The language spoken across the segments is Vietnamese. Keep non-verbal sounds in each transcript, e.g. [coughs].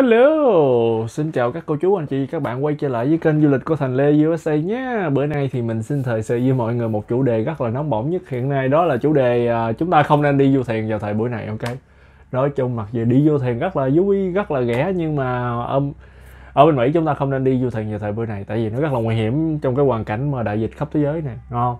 Hello, xin chào các cô chú anh chị, các bạn quay trở lại với kênh du lịch của Thành Lê USA nhé. Bữa nay thì mình xin thời sự với mọi người một chủ đề rất là nóng bỏng nhất hiện nay đó là chủ đề uh, chúng ta không nên đi du thuyền vào thời buổi này ok. Nói chung mặc dù đi du thuyền rất là vui, rất là rẻ nhưng mà um, ở bên Mỹ chúng ta không nên đi du thuyền vào thời buổi này tại vì nó rất là nguy hiểm trong cái hoàn cảnh mà đại dịch khắp thế giới này. Ngon.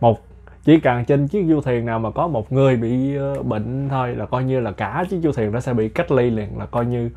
Một chỉ cần trên chiếc du thuyền nào mà có một người bị uh, bệnh thôi là coi như là cả chiếc du thuyền nó sẽ bị cách ly liền là coi như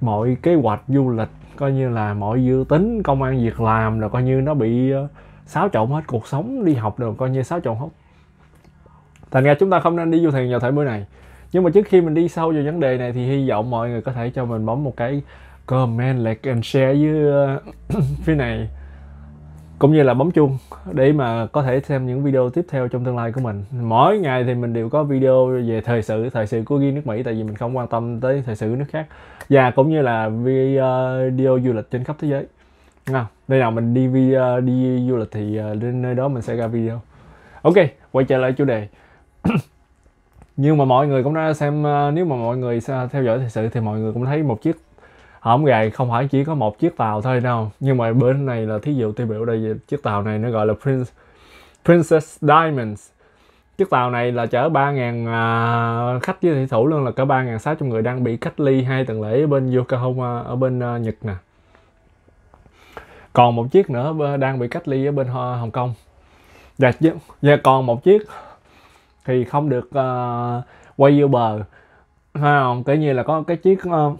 mọi kế hoạch du lịch coi như là mọi dự tính công an việc làm rồi coi như nó bị ờ, xáo trộn hết cuộc sống đi học rồi coi như xáo trộn hết thành ra chúng ta không nên đi du thuyền vào thời buổi này nhưng mà trước khi mình đi sâu vào vấn đề này thì hy vọng mọi người có thể cho mình bấm một cái comment like and share với ờ, [clears throat] phía này cũng như là bấm chuông để mà có thể xem những video tiếp theo trong tương lai của mình mỗi ngày thì mình đều có video về thời sự thời sự của ghi nước mỹ tại vì mình không quan tâm tới thời sự nước khác và cũng như là video du lịch trên khắp thế giới nào nơi nào mình đi video, ờ, đi du lịch thì ờ, đến nơi đó mình sẽ ra video ok quay trở lại chủ đề [coughs] nhưng mà mọi người cũng đã xem ờ, nếu mà mọi người theo dõi thời sự thì mọi người cũng thấy một chiếc hổng gài không phải chỉ có một chiếc tàu thôi đâu nhưng mà bên này là thí dụ tiêu biểu đây chiếc tàu này nó gọi là Prince Princess Diamonds chiếc tàu này là chở 3.000 à, khách với thủy thủ luôn là cỡ 3.600 người đang bị cách ly hai tuần lễ ở bên Yokohama ở bên à, Nhật nè còn một chiếc nữa đang bị cách ly ở bên Hồng Kông và, dạ, và dạ, dạ, còn một chiếc thì không được uh, quay vô bờ ha không tự nhiên là có cái chiếc uh,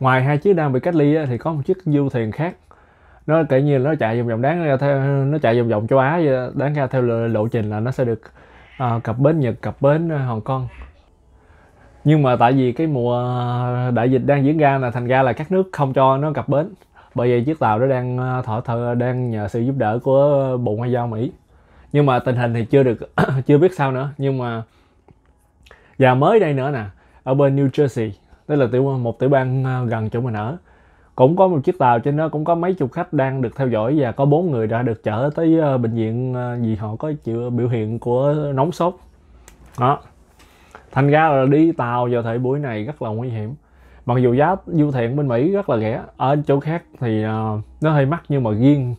ngoài hai chiếc đang bị cách ly thì có một chiếc du thuyền khác nó tự nhiên nó chạy vòng vòng đáng ra theo nó chạy vòng vòng châu Á đáng ra theo lộ trình là nó sẽ được uh, cập bến Nhật cập bến à, Hồng Kông nhưng mà tại vì cái mùa à, đại dịch đang diễn ra là thành ra là các nước không cho nó cập bến bởi vậy chiếc tàu đó đang thọ thờ đang nhờ sự giúp đỡ của bộ ngoại giao Mỹ nhưng mà tình hình thì chưa được [coughs] chưa biết sao nữa nhưng mà và mới đây nữa nè ở bên New Jersey đây là tiểu một tiểu bang à, gần chỗ mình ở cũng có một chiếc tàu trên đó cũng có mấy chục khách đang được theo dõi và có bốn người đã được chở tới à, bệnh viện à, vì họ có chịu biểu hiện của nóng sốt đó thành ra là đi tàu vào thời buổi này rất là nguy hiểm mặc dù giá du thuyền bên mỹ rất là rẻ ở chỗ khác thì nó hơi mắc nhưng mà riêng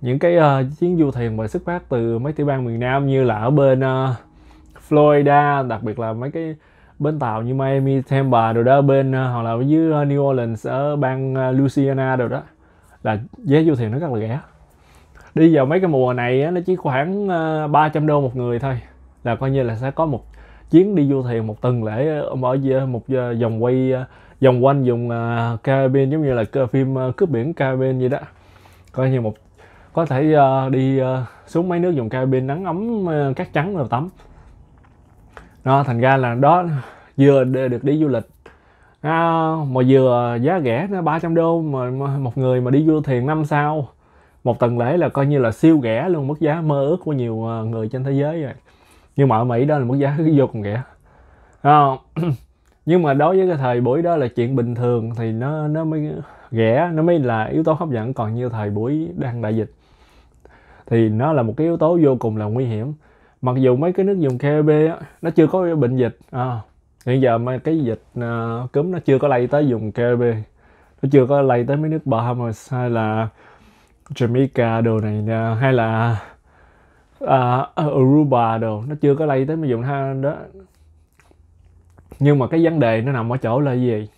những cái uh, chuyến du thuyền mà xuất phát từ mấy tiểu bang miền nam như là ở bên uh, florida đặc biệt là mấy cái bên tàu như Miami, Tampa rồi đó bên ờ, hoặc là dưới ờ, New Orleans ở bang ờ, Louisiana rồi đó là vé du thuyền nó rất là rẻ đi vào mấy cái mùa này nó chỉ khoảng 300 đô một người thôi là coi như là sẽ có một chuyến đi du thuyền một tuần lễ ở một vòng quay vòng quanh dùng Caribbean giống như là phim cướp biển Caribbean vậy đó coi như một có thể đi xuống mấy nước dùng Caribbean nắng ấm cát trắng rồi tắm đó thành ra là đó vừa được đi du lịch à, mà vừa giá rẻ nó 300 đô mà, mà một người mà đi du thuyền năm sao một tuần lễ là coi như là siêu rẻ luôn mức giá mơ ước của nhiều à, người trên thế giới rồi nhưng mà ở Mỹ đó là mức giá vô cùng rẻ à, [clears throat] nhưng mà đối với cái thời buổi đó là chuyện bình thường thì nó nó mới rẻ nó mới là yếu tố hấp dẫn còn như thời buổi đang đại dịch thì nó là một cái yếu tố vô cùng là nguy hiểm mặc dù mấy cái nước dùng KEB á nó chưa có bệnh dịch à, hiện giờ mấy cái dịch à, cúm nó chưa có lây tới dùng KEB nó chưa có lây tới mấy nước Bahamas hay là Jamaica đồ này nè hay là à, Aruba đồ nó chưa có lây tới mấy vùng ha đó nhưng mà cái vấn đề nó nằm ở chỗ là gì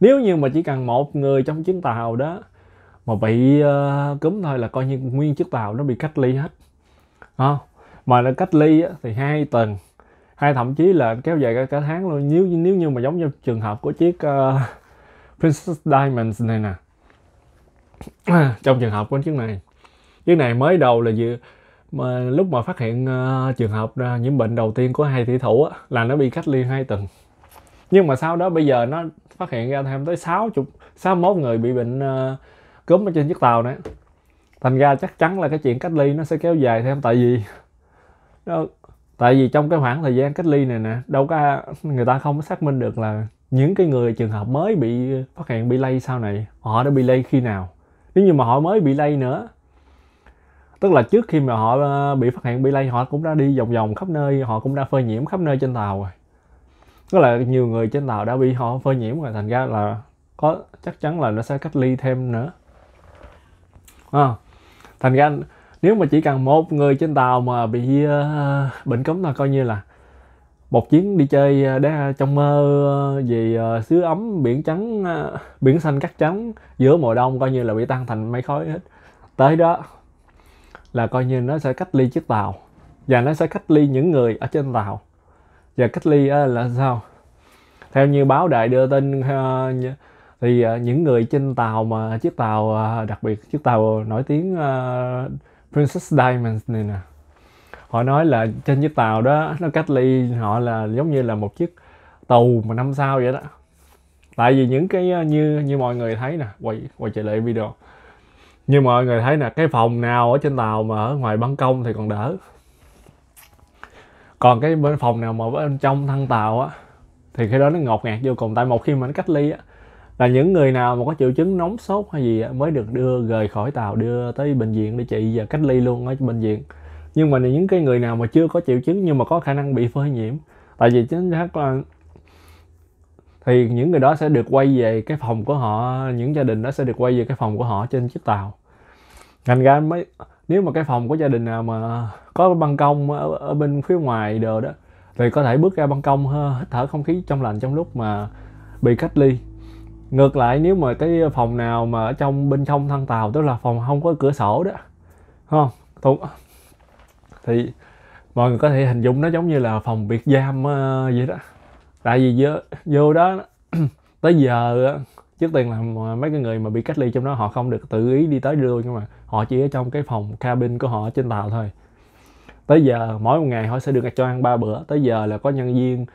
nếu như mà chỉ cần một người trong chuyến tàu đó mà bị uh, cúm thôi là coi như nguyên chiếc tàu nó bị cách ly hết không à, mà nó cách ly thì hai tuần hay thậm chí là kéo dài cả cả tháng luôn nếu nếu như mà giống như trường hợp của chiếc uh, Princess Diamonds này nè [clears throat] trong trường hợp của chiếc này chiếc này mới đầu là dự mà lúc mà phát hiện uh, trường hợp uh, nhiễm bệnh đầu tiên của hai thủy thủ á, là nó bị cách ly hai tuần nhưng mà sau đó bây giờ nó phát hiện ra thêm tới 60 61 người bị bệnh uh, cúm ở trên chiếc tàu này thành ra chắc chắn là cái chuyện cách ly nó sẽ kéo dài thêm tại vì tại vì trong cái khoảng thời gian cách ly này nè đâu có người ta không xác minh được là những cái người trường hợp mới bị phát hiện bị lây sau này họ đã bị lây khi nào nếu như mà họ mới bị lây nữa tức là trước khi mà họ ờ, bị phát hiện bị lây họ cũng đã đi vòng vòng khắp nơi họ cũng đã phơi nhiễm khắp nơi trên tàu rồi tức là nhiều người trên tàu đã bị họ phơi nhiễm rồi thành ra là có chắc chắn là nó sẽ cách ly thêm nữa à, thành ra nếu mà chỉ cần một người trên tàu mà bị uh, bệnh cúm là coi như là một chuyến đi chơi ờ, đá trong mơ ờ, về xứ ấm biển trắng biển xanh cắt trắng giữa mùa đông coi như là bị tan thành mấy khói hết tới đó là coi như nó sẽ cách ly chiếc tàu và nó sẽ cách ly những người ở trên tàu và cách ly là sao theo như báo đài đưa tin thì những người trên tàu mà chiếc tàu đặc biệt chiếc tàu nổi tiếng Princess Diamonds này nè họ nói là trên chiếc tàu đó nó cách ly họ là giống như là một chiếc tàu mà năm sao vậy đó tại vì những cái ờ, như như mọi người thấy nè quay quay trở lại video như mọi người thấy nè cái phòng nào ở trên tàu mà ở ngoài ban công thì còn đỡ còn cái bên phòng nào mà bên trong thân tàu á thì cái đó nó ngột ngạt vô cùng tại một khi mà nó cách ly á là những người nào mà có triệu chứng nóng sốt hay gì mới được đưa rời khỏi tàu đưa tới bệnh viện để trị và cách ly luôn ở bệnh viện nhưng mà những cái người nào mà chưa có triệu chứng nhưng mà có khả năng bị phơi nhiễm tại vì chính xác là thì những người đó sẽ được quay về cái phòng của họ những gia đình đó sẽ được quay về cái phòng của họ trên chiếc tàu thành ra mới nếu mà cái phòng của gia đình nào mà có ban công ở, ở bên phía ngoài đồ đó thì có thể bước ra ban công hít thở không khí trong lành trong lúc mà bị cách ly ngược lại nếu mà cái phòng nào mà ở trong bên trong thân tàu tức là phòng không có cửa sổ đó không Thu... thì mọi người có thể hình dung nó giống như là phòng biệt giam ờ, vậy đó tại vì vô, vô đó [clears throat] tới giờ ờ, trước tiên là mấy cái người mà bị cách ly trong đó họ không được tự ý đi tới luôn nhưng mà họ chỉ ở trong cái phòng cabin của họ trên tàu thôi tới giờ mỗi một ngày họ sẽ được cho ăn ba bữa tới giờ là có nhân viên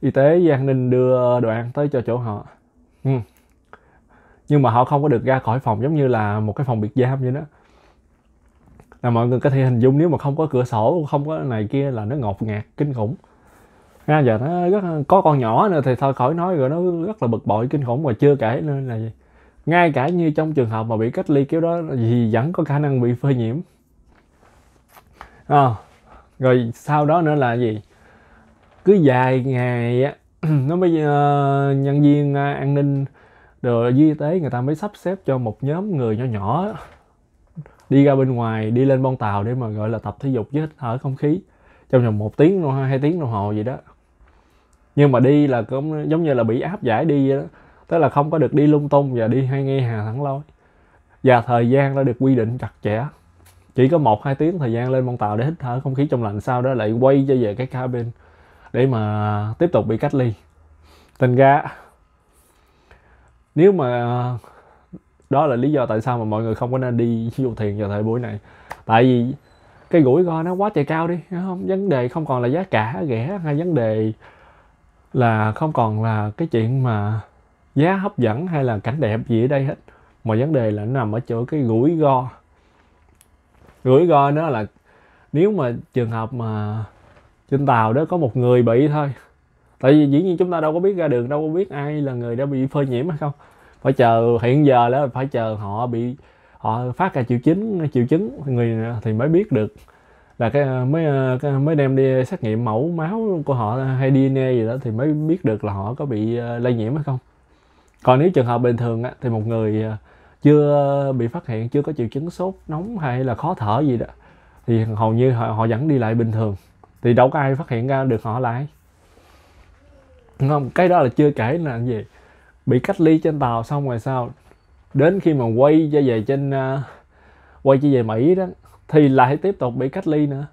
y tế với an ninh đưa đồ ăn tới cho chỗ họ ừ nhưng mà họ không có được ra khỏi phòng giống như là một cái phòng biệt giam như đó là mọi người có thể hình dung nếu mà không có cửa sổ không có này kia là nó ngột ngạt kinh khủng ha giờ nó rất có con nhỏ nữa thì thôi khỏi nói rồi nó rất là bực bội kinh khủng mà chưa kể nữa là gì ngay cả như trong trường hợp mà bị cách ly kiểu đó thì vẫn có khả năng bị phơi nhiễm à, rồi sau đó nữa là gì cứ dài ngày [clears throat] nó mới uh, nhân viên uh, an ninh rồi y tế người ta mới sắp xếp cho một nhóm người nhỏ nhỏ đi ra bên ngoài đi lên bon tàu để mà gọi là tập thể dục với hít thở không khí trong vòng một tiếng đồng hồ hai tiếng đồng hồ gì đó nhưng mà đi là cũng giống như là bị áp giải đi vậy đó tức là không có được đi lung tung và đi hay ngay hà thẳng lối và thời gian đã được quy định chặt chẽ chỉ có một hai tiếng thời gian lên bon tàu để hít thở không khí trong lành sau đó lại quay cho về cái cabin để mà tiếp tục bị cách ly thành ra nếu mà đó là lý do tại sao mà mọi người không có nên đi du thuyền vào thời buổi này tại vì cái gũi coi nó quá trời cao đi không vấn đề không còn là giá cả rẻ hay vấn đề là không còn là cái chuyện mà giá hấp dẫn hay là cảnh đẹp gì ở đây hết mà vấn đề là nó nằm ở chỗ cái gũi go gũi go nó là nếu mà trường hợp mà trên tàu đó có một người bị thôi tại vì dĩ nhiên chúng ta đâu có biết ra đường đâu có biết ai là người đã bị phơi nhiễm hay không phải chờ hiện giờ là phải chờ họ bị họ phát ra triệu chứng triệu chứng người thì mới biết được là cái mới cái, mới đem đi xét nghiệm mẫu máu của họ hay DNA gì đó thì mới biết được là họ có bị ờ, lây nhiễm hay không còn nếu trường hợp bình thường á, thì một người ờ, chưa bị phát hiện chưa có triệu chứng sốt nóng hay là khó thở gì đó thì hầu như họ, họ vẫn đi lại bình thường thì đâu có ai phát hiện ra được họ lại không cái đó là chưa kể là gì bị cách ly trên tàu xong rồi sao đến khi mà quay trở về trên uh, quay trở về mỹ đó thì lại tiếp tục bị cách ly nữa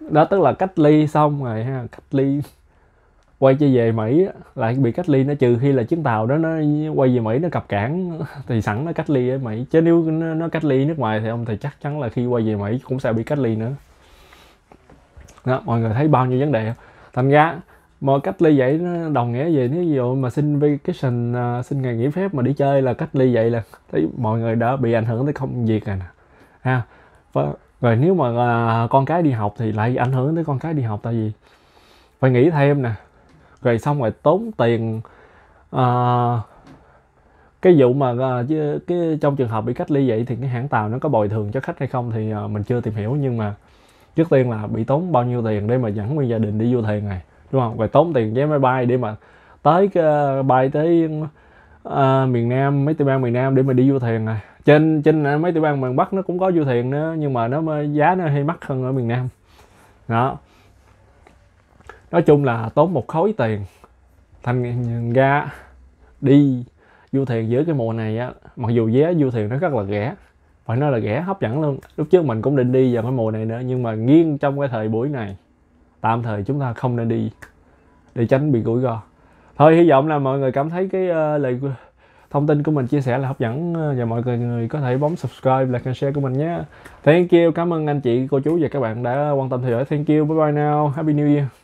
đó tức là cách ly xong rồi ha cách ly quay trở về mỹ lại bị cách ly nó trừ khi là chuyến tàu đó nó quay về mỹ nó cập cảng thì sẵn nó cách ly ở mỹ chứ nếu nó, nó cách ly nước ngoài thì ông thì chắc chắn là khi quay về mỹ cũng sẽ bị cách ly nữa đó mọi người thấy bao nhiêu vấn đề không thành ra mọi cách ly vậy nó đồng nghĩa gì nếu ví dụ mà xin vacation uh, xin ngày nghỉ phép mà đi chơi là cách ly vậy là thấy mọi người đã bị ảnh hưởng tới công việc rồi nè ha và, rồi nếu mà uh, con cái đi học thì lại ảnh hưởng tới con cái đi học tại vì phải nghỉ thêm nè rồi xong rồi tốn tiền uh, cái vụ mà uh, cái, cái trong trường hợp bị cách ly vậy thì cái hãng tàu nó có bồi thường cho khách hay không thì uh, mình chưa tìm hiểu nhưng mà trước tiên là bị tốn bao nhiêu tiền để mà dẫn nguyên gia đình đi du thuyền này đúng không phải tốn tiền vé máy bay để mà tới cái ờ, bay tới uh, miền Nam mấy tiểu bang miền Nam để mà đi du thuyền này trên trên ờ, mấy tiểu bang miền Bắc nó cũng có du thuyền nữa nhưng mà nó giá nó hay mắc hơn ở miền Nam đó nói chung là tốn một khối tiền thành ra đi du thuyền dưới cái mùa này á mặc dù vé du thuyền nó rất là rẻ phải nói là rẻ hấp dẫn luôn lúc trước mình cũng định đi vào cái mùa này nữa nhưng mà nghiêng trong cái thời buổi này tạm thời chúng ta không nên đi để tránh bị rủi ro thôi hy vọng là mọi người cảm thấy cái uh, lời thông tin của mình chia sẻ là hấp dẫn ờ, và mọi người có thể bấm subscribe like and share của mình nhé thank you cảm ơn anh chị cô chú và các bạn đã quan tâm theo dõi thank you bye bye now happy new year